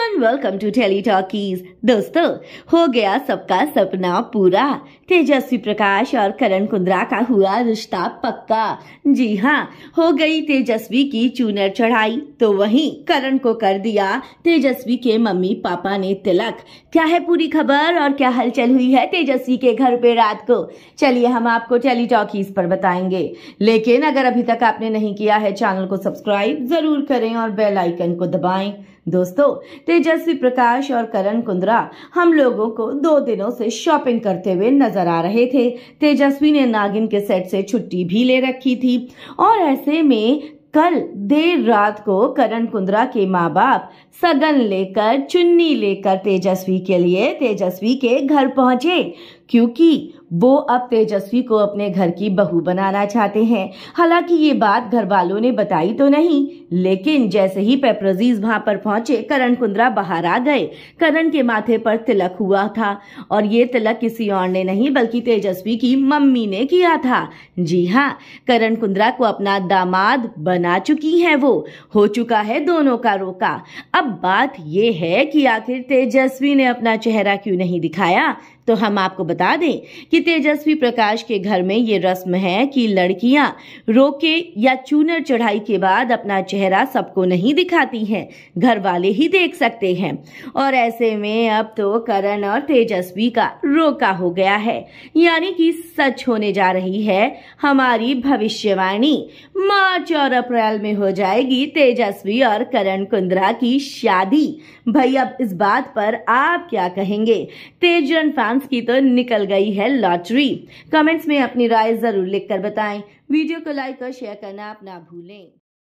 everyone welcome to tele talkies दोस्तों हो गया सबका सपना पूरा तेजस्वी प्रकाश और करण कुंद्रा का हुआ रिश्ता पक्का जी हाँ हो गई तेजस्वी की चूनर चढ़ाई तो वहीं करण को कर दिया तेजस्वी के मम्मी पापा ने तिलक क्या है पूरी खबर और क्या हलचल हुई है तेजस्वी के घर पे रात को चलिए हम आपको टेली टॉकीज पर बताएंगे लेकिन अगर अभी तक आपने नहीं किया है चैनल को सब्सक्राइब जरूर करें और बेलाइकन को दबाए दोस्तों तेजस्वी प्रकाश और करण कुंद्रा हम लोगों को दो दिनों से शॉपिंग करते हुए नजर आ रहे थे तेजस्वी ने नागिन के सेट से छुट्टी भी ले रखी थी और ऐसे में कल देर रात को करण कुंद्रा के माँ बाप सगन लेकर चुन्नी लेकर तेजस्वी के लिए तेजस्वी के घर पहुंचे क्योंकि वो अब तेजस्वी को अपने घर की बहू बनाना चाहते हैं हालांकि ये बात घर वालों ने बताई तो नहीं लेकिन जैसे ही पेप्रजीज वहां पर पहुंचे करण कुंद्रा बाहर आ गए करण के माथे पर तिलक हुआ था और ये तिलक किसी और ने नहीं बल्कि तेजस्वी की मम्मी ने किया था जी हाँ करण कुंद्रा को अपना दामाद बना चुकी है वो हो चुका है दोनों का रोका अब बात यह है कि आखिर तेजस्वी ने अपना चेहरा क्यों नहीं दिखाया तो हम आपको बता दें कि तेजस्वी प्रकाश के घर में ये रस्म है कि लड़कियां रोके या चूनर चढ़ाई के बाद अपना चेहरा सबको नहीं दिखाती हैं घर वाले ही देख सकते हैं और ऐसे में अब तो करण और तेजस्वी का रोका हो गया है यानी कि सच होने जा रही है हमारी भविष्यवाणी मार्च और अप्रैल में हो जाएगी तेजस्वी और करण कुंद्रा की शादी भाई अब इस बात पर आप क्या कहेंगे तेजरन फैंस की तो निकल गई है लॉटरी कमेंट्स में अपनी राय जरूर लिखकर बताएं वीडियो को लाइक और शेयर करना आप ना भूलें